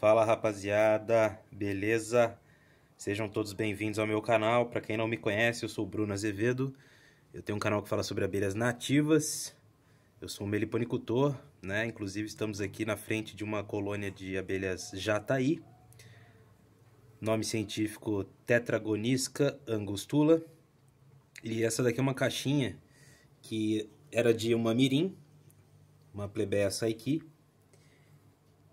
Fala rapaziada, beleza? Sejam todos bem-vindos ao meu canal. Para quem não me conhece, eu sou o Bruno Azevedo. Eu tenho um canal que fala sobre abelhas nativas. Eu sou um meliponicultor, né? Inclusive estamos aqui na frente de uma colônia de abelhas jataí. Nome científico Tetragonisca angustula. E essa daqui é uma caixinha que era de uma mirim, uma plebeia saiki,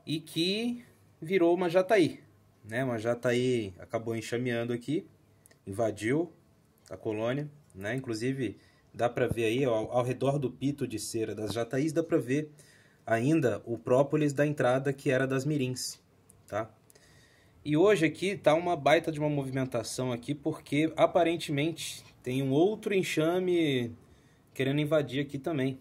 e que virou uma jataí. Né? Uma jataí acabou enxameando aqui, invadiu a colônia. Né? Inclusive, dá para ver aí, ao redor do pito de cera das jataís, dá para ver ainda o própolis da entrada que era das mirins. Tá? E hoje aqui tá uma baita de uma movimentação aqui, porque aparentemente tem um outro enxame querendo invadir aqui também.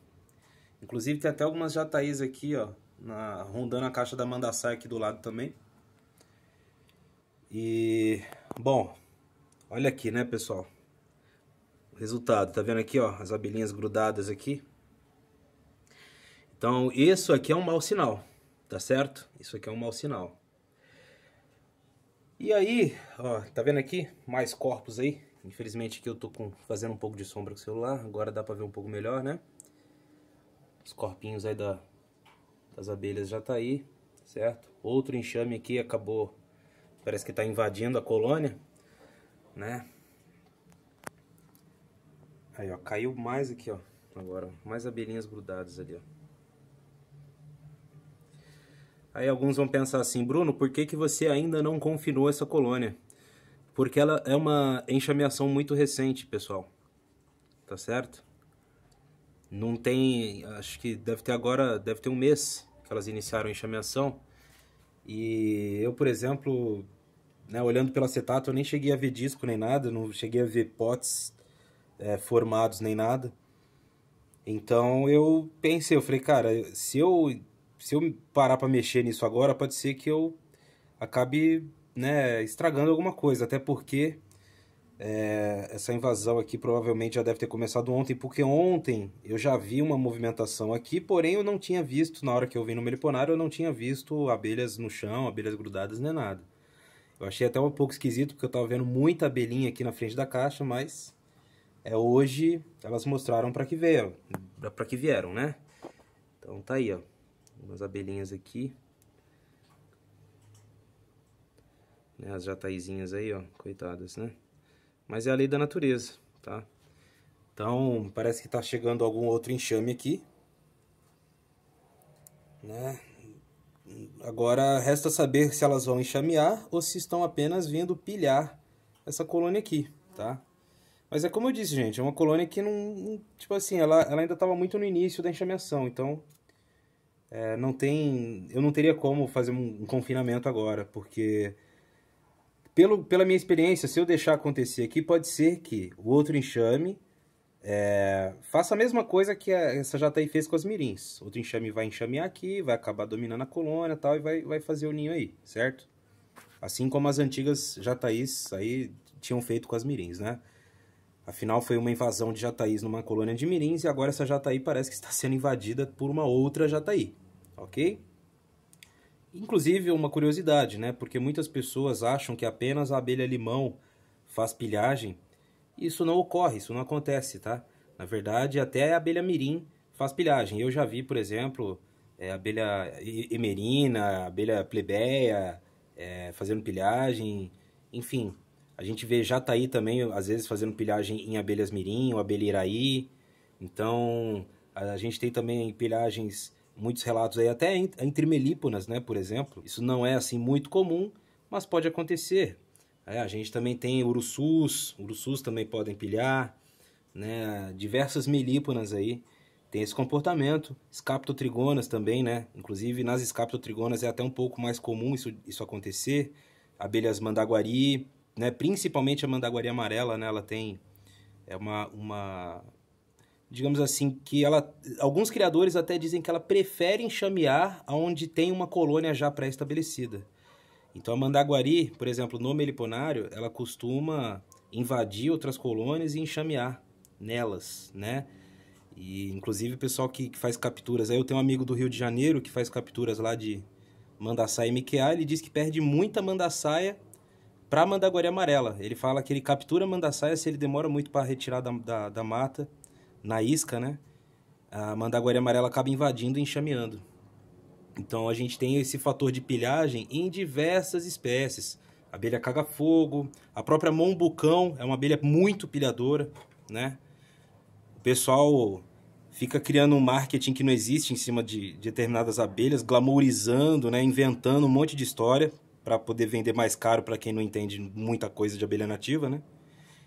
Inclusive tem até algumas jataís aqui, ó, na, rondando a caixa da Mandassai aqui do lado também. E, bom, olha aqui, né, pessoal? O resultado, tá vendo aqui, ó, as abelhinhas grudadas aqui? Então, isso aqui é um mau sinal, tá certo? Isso aqui é um mau sinal. E aí, ó, tá vendo aqui? Mais corpos aí. Infelizmente aqui eu tô com, fazendo um pouco de sombra com o celular, agora dá pra ver um pouco melhor, né? Os corpinhos aí da, das abelhas já está aí, certo? Outro enxame aqui acabou, parece que está invadindo a colônia, né? Aí, ó, caiu mais aqui, ó, agora, mais abelhinhas grudadas ali, ó. Aí alguns vão pensar assim, Bruno, por que, que você ainda não confinou essa colônia? Porque ela é uma enxameação muito recente, pessoal. Tá certo? Não tem, acho que deve ter agora, deve ter um mês que elas iniciaram a enxameação. E eu, por exemplo, né, olhando pela acetato, eu nem cheguei a ver disco nem nada, não cheguei a ver potes é, formados nem nada. Então eu pensei, eu falei, cara, se eu, se eu parar para mexer nisso agora, pode ser que eu acabe né, estragando alguma coisa, até porque é, essa invasão aqui provavelmente já deve ter começado ontem, porque ontem eu já vi uma movimentação aqui, porém eu não tinha visto, na hora que eu vim no meliponário, eu não tinha visto abelhas no chão, abelhas grudadas, nem nada. Eu achei até um pouco esquisito, porque eu estava vendo muita abelhinha aqui na frente da caixa, mas é hoje elas mostraram para que vieram, para que vieram, né? Então tá aí, ó, umas abelhinhas aqui. Né, as jataizinhas aí, ó, coitadas, né? mas é a lei da natureza, tá? Então, parece que está chegando algum outro enxame aqui. Né? Agora, resta saber se elas vão enxamear ou se estão apenas vindo pilhar essa colônia aqui, tá? Mas é como eu disse, gente, é uma colônia que não... Tipo assim, ela, ela ainda estava muito no início da enxameação, então... É, não tem... Eu não teria como fazer um confinamento agora, porque pelo, pela minha experiência, se eu deixar acontecer aqui, pode ser que o outro enxame é, faça a mesma coisa que a, essa jataí fez com as mirins. Outro enxame vai enxamear aqui, vai acabar dominando a colônia tal, e vai, vai fazer o ninho aí, certo? Assim como as antigas jataís aí tinham feito com as mirins, né? Afinal, foi uma invasão de jataís numa colônia de mirins e agora essa jataí parece que está sendo invadida por uma outra jataí, ok? Inclusive, uma curiosidade, né? Porque muitas pessoas acham que apenas a abelha-limão faz pilhagem. Isso não ocorre, isso não acontece, tá? Na verdade, até a abelha-mirim faz pilhagem. Eu já vi, por exemplo, é, abelha emerina, abelha plebeia é, fazendo pilhagem, enfim. A gente vê jataí tá também, às vezes, fazendo pilhagem em abelhas mirim ou abelha iraí. Então, a, a gente tem também pilhagens muitos relatos aí, até entre melíponas, né, por exemplo. Isso não é assim muito comum, mas pode acontecer. É, a gente também tem urussus, urussus também podem pilhar, né, diversas melíponas aí tem esse comportamento. Escaptotrigonas também, né, inclusive nas escaptotrigonas é até um pouco mais comum isso, isso acontecer. Abelhas mandaguari, né, principalmente a mandaguari amarela, né, ela tem é uma, uma digamos assim, que ela, alguns criadores até dizem que ela prefere enxamear aonde tem uma colônia já pré-estabelecida. Então a mandaguari, por exemplo, no meliponário, ela costuma invadir outras colônias e enxamear nelas, né? E inclusive o pessoal que, que faz capturas, aí eu tenho um amigo do Rio de Janeiro que faz capturas lá de mandaçaia e miqueá, ele diz que perde muita mandaçaia para mandaguari amarela. Ele fala que ele captura mandaçaia se ele demora muito para retirar da, da, da mata na isca, né? A mandaguaria amarela acaba invadindo e enxameando. Então a gente tem esse fator de pilhagem em diversas espécies. A abelha caga-fogo, a própria mombucão é uma abelha muito pilhadora, né? O pessoal fica criando um marketing que não existe em cima de, de determinadas abelhas, glamourizando, né? inventando um monte de história para poder vender mais caro para quem não entende muita coisa de abelha nativa, né?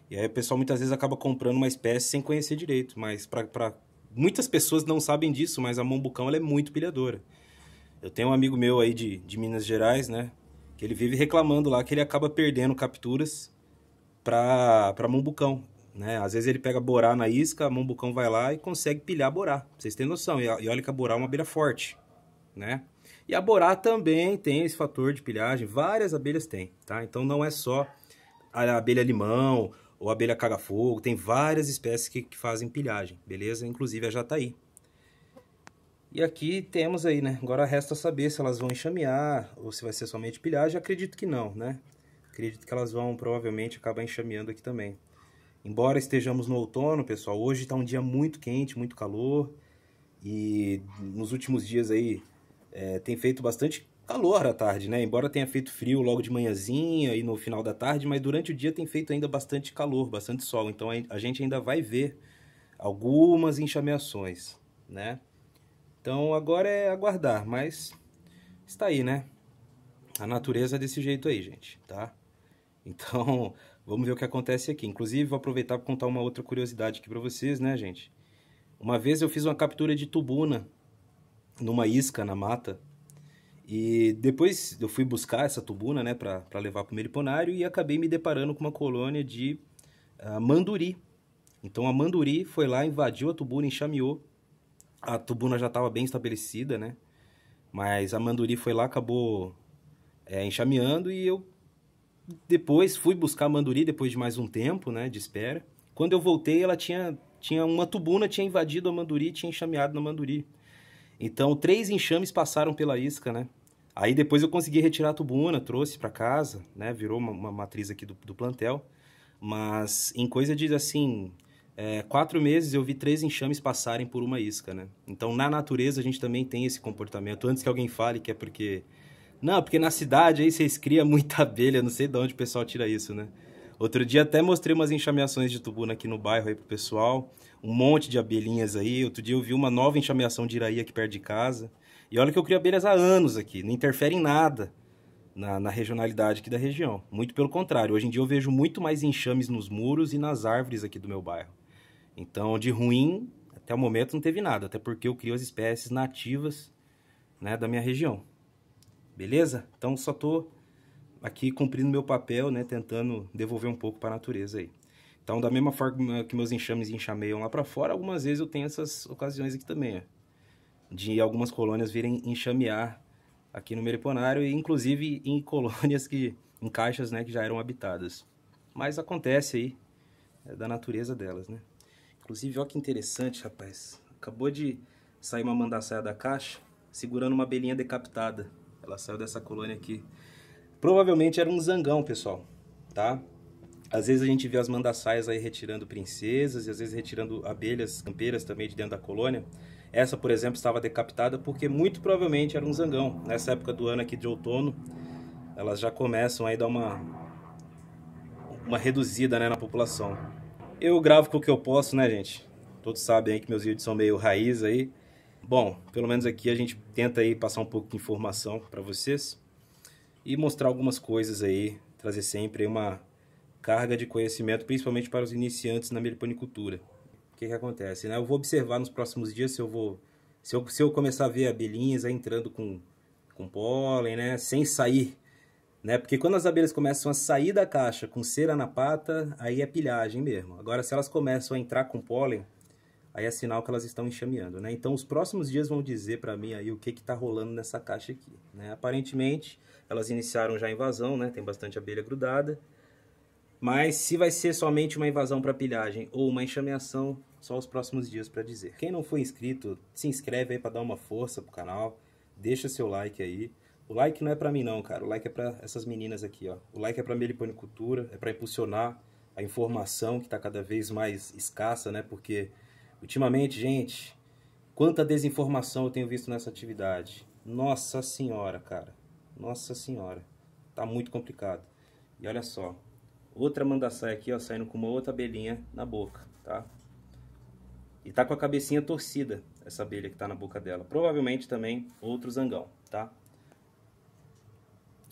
E aí o pessoal muitas vezes acaba comprando uma espécie sem conhecer direito, mas para muitas pessoas não sabem disso, mas a mumbucão ela é muito pilhadora. Eu tenho um amigo meu aí de, de Minas Gerais, né, que ele vive reclamando lá que ele acaba perdendo capturas para para mambucão, né? Às vezes ele pega borá na isca, a vai lá e consegue pilhar borá. Vocês têm noção? E, e olha que a borá é uma abelha forte, né? E a borá também tem esse fator de pilhagem, várias abelhas têm, tá? Então não é só a abelha limão ou abelha caga-fogo, tem várias espécies que, que, fazem pilhagem, beleza? Inclusive a jataí. E aqui temos aí, né? Agora resta saber se elas vão enxamear ou se vai ser somente pilhagem. Acredito que não, né? Acredito que elas vão provavelmente acabar enxameando aqui também. Embora estejamos no outono, pessoal, hoje está um dia muito quente, muito calor. E nos últimos dias aí é, tem feito bastante calor à tarde, né? Embora tenha feito frio logo de manhãzinha e no final da tarde, mas durante o dia tem feito ainda bastante calor, bastante sol. Então a gente ainda vai ver algumas enxameações, né? Então agora é aguardar, mas está aí, né? A natureza é desse jeito aí, gente, tá? Então, vamos ver o que acontece aqui. Inclusive, vou aproveitar para contar uma outra curiosidade aqui para vocês, né, gente? Uma vez eu fiz uma captura de tubuna numa isca na mata, e depois eu fui buscar essa tubuna, né, para levar para o meliponário e acabei me deparando com uma colônia de uh, manduri. Então a manduri foi lá, invadiu a tubuna, enxameou. A tubuna já estava bem estabelecida, né? Mas a manduri foi lá, acabou é, enxameando e eu depois fui buscar a manduri depois de mais um tempo, né, de espera. Quando eu voltei, ela tinha tinha uma tubuna tinha invadido a manduri, tinha enxameado na manduri. Então, três enxames passaram pela isca, né? Aí depois eu consegui retirar a tubuna, trouxe para casa, né? Virou uma, uma matriz aqui do, do, plantel. Mas em coisa de, assim, é, quatro meses eu vi três enxames passarem por uma isca, né? Então, na natureza, a gente também tem esse comportamento. Antes que alguém fale que é porque... Não, porque na cidade aí vocês criam muita abelha, não sei de onde o pessoal tira isso, né? Outro dia até mostrei umas enxameações de tubuna aqui no bairro aí pro pessoal. Um monte de abelhinhas aí. Outro dia eu vi uma nova enxameação de iraí aqui perto de casa. E olha que eu crio abelhas há anos aqui, não interfere em nada na, na regionalidade aqui da região. Muito pelo contrário, hoje em dia eu vejo muito mais enxames nos muros e nas árvores aqui do meu bairro. Então, de ruim, até o momento não teve nada, até porque eu crio as espécies nativas né, da minha região. Beleza? Então, só estou aqui cumprindo meu papel, né, tentando devolver um pouco para a natureza aí. Então, da mesma forma que meus enxames enxameiam lá para fora, algumas vezes eu tenho essas ocasiões aqui também, ó de algumas colônias virem enxamear aqui no Meriponário, e inclusive em colônias que em caixas, né, que já eram habitadas. Mas acontece aí é da natureza delas, né? Inclusive, olha que interessante, rapaz. Acabou de sair uma mandaçaia da caixa segurando uma abelhinha decapitada. Ela saiu dessa colônia aqui. Provavelmente era um zangão, pessoal, tá? Às vezes a gente vê as mandaçaias aí retirando princesas e às vezes retirando abelhas campeiras também de dentro da colônia. Essa, por exemplo, estava decapitada porque muito provavelmente era um zangão. Nessa época do ano aqui de outono, elas já começam aí a dar uma, uma reduzida né, na população. Eu gravo com o que eu posso, né, gente? Todos sabem aí que meus vídeos são meio raiz aí. Bom, pelo menos aqui a gente tenta aí passar um pouco de informação para vocês e mostrar algumas coisas aí, trazer sempre uma carga de conhecimento, principalmente para os iniciantes na meliponicultura que, que acontece, né? Eu vou observar nos próximos dias se eu vou. Se eu, se eu começar a ver abelhinhas entrando com, com pólen, né? Sem sair. Né? Porque quando as abelhas começam a sair da caixa com cera na pata, aí é pilhagem mesmo. Agora, se elas começam a entrar com pólen, aí é sinal que elas estão enxameando, né? Então, os próximos dias vão dizer para mim aí o que está rolando nessa caixa aqui, né? Aparentemente, elas iniciaram já a invasão, né? Tem bastante abelha grudada. Mas se vai ser somente uma invasão para pilhagem ou uma enxameação, só os próximos dias para dizer. Quem não foi inscrito, se inscreve aí para dar uma força pro canal, deixa seu like aí. O like não é para mim não, cara. O like é para essas meninas aqui, ó. O like é para meliponicultura, é para impulsionar a informação que está cada vez mais escassa, né? Porque ultimamente, gente, quanta desinformação eu tenho visto nessa atividade. Nossa senhora, cara. Nossa senhora. Tá muito complicado. E olha só, outra mandaçaia aqui, ó, saindo com uma outra abelhinha na boca, tá? E tá com a cabecinha torcida, essa abelha que tá na boca dela. Provavelmente também outro zangão, tá?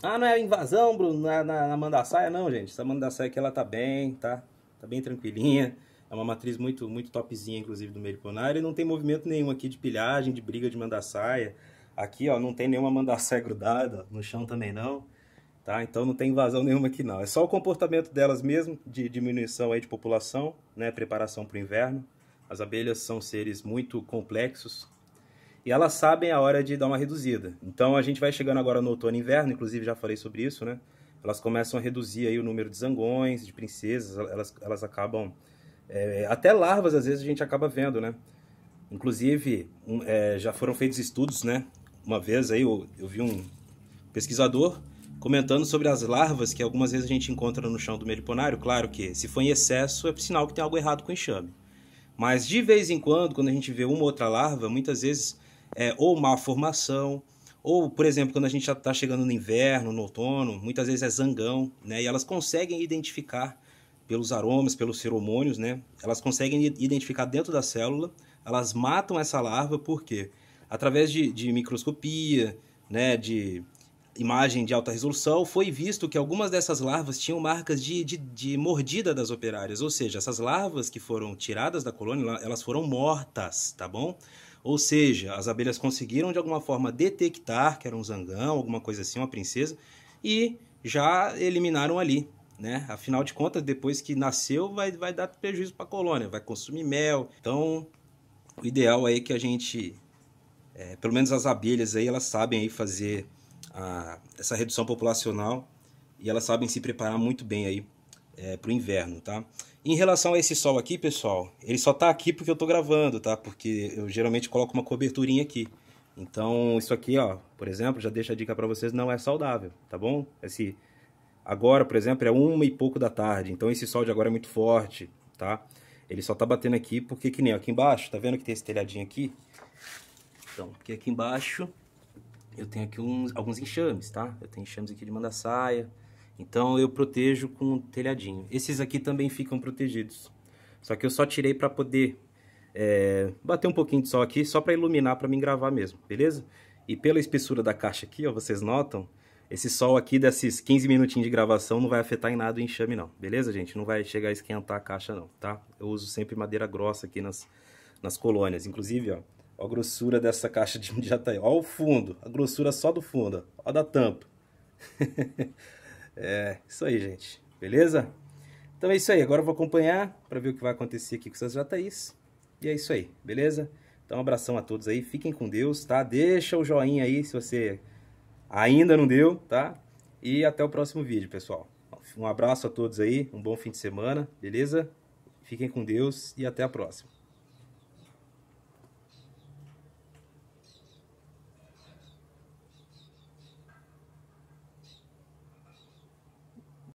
Ah, não é invasão, Bruno, na, é na, na mandaçaia, não, gente. Essa mandaçaia aqui, ela tá bem, tá? Tá bem tranquilinha. É uma matriz muito, muito topzinha, inclusive, do meliponário. E não tem movimento nenhum aqui de pilhagem, de briga de mandaçaia. Aqui, ó, não tem nenhuma mandaçaia grudada. No chão também não, tá? Então não tem invasão nenhuma aqui, não. É só o comportamento delas mesmo, de diminuição aí de população, né? Preparação para o inverno. As abelhas são seres muito complexos e elas sabem a hora de dar uma reduzida. Então a gente vai chegando agora no outono e inverno, inclusive já falei sobre isso, né? Elas começam a reduzir aí o número de zangões, de princesas, elas, elas acabam. É, até larvas às vezes a gente acaba vendo, né? Inclusive, um, é, já foram feitos estudos, né? Uma vez aí eu, eu vi um pesquisador comentando sobre as larvas que algumas vezes a gente encontra no chão do meliponário. Claro que se for em excesso é sinal que tem algo errado com o enxame. Mas de vez em quando, quando a gente vê uma outra larva, muitas vezes é ou má formação, ou, por exemplo, quando a gente já está chegando no inverno, no outono, muitas vezes é zangão, né? E elas conseguem identificar pelos aromas, pelos feromônios, né? Elas conseguem identificar dentro da célula, elas matam essa larva, por quê? Através de, de microscopia, né? De imagem de alta resolução, foi visto que algumas dessas larvas tinham marcas de, de, de, mordida das operárias, ou seja, essas larvas que foram tiradas da colônia, elas foram mortas, tá bom? Ou seja, as abelhas conseguiram de alguma forma detectar que era um zangão, alguma coisa assim, uma princesa, e já eliminaram ali, né? Afinal de contas, depois que nasceu, vai, vai dar prejuízo para a colônia, vai consumir mel. Então, o ideal aí é que a gente, é, pelo menos as abelhas aí, elas sabem aí fazer a, essa redução populacional e elas sabem se preparar muito bem aí é, para o inverno, tá? Em relação a esse sol aqui, pessoal, ele só tá aqui porque eu tô gravando, tá? Porque eu geralmente coloco uma coberturinha aqui. Então, isso aqui, ó, por exemplo, já deixa a dica para vocês, não é saudável, tá bom? Esse, agora, por exemplo, é uma e pouco da tarde, então esse sol de agora é muito forte, tá? Ele só tá batendo aqui porque, que nem aqui embaixo, tá vendo que tem esse telhadinho aqui? Então, porque aqui embaixo eu tenho aqui uns, alguns enxames, tá? Eu tenho enxames aqui de mandaçaia, então eu protejo com um telhadinho. Esses aqui também ficam protegidos, só que eu só tirei para poder é, bater um pouquinho de sol aqui, só para iluminar, para mim gravar mesmo, beleza? E pela espessura da caixa aqui, ó, vocês notam, esse sol aqui desses 15 minutinhos de gravação não vai afetar em nada o enxame não, beleza gente? Não vai chegar a esquentar a caixa não, tá? Eu uso sempre madeira grossa aqui nas, nas colônias, inclusive, ó, Olha a grossura dessa caixa de jataí. olha o fundo, a grossura só do fundo, olha da tampa. é, isso aí, gente. Beleza? Então é isso aí, agora eu vou acompanhar para ver o que vai acontecer aqui com essas jataís. E é isso aí, beleza? Então um abração a todos aí, fiquem com Deus, tá? Deixa o joinha aí se você ainda não deu, tá? E até o próximo vídeo, pessoal. Um abraço a todos aí, um bom fim de semana, beleza? Fiquem com Deus e até a próxima.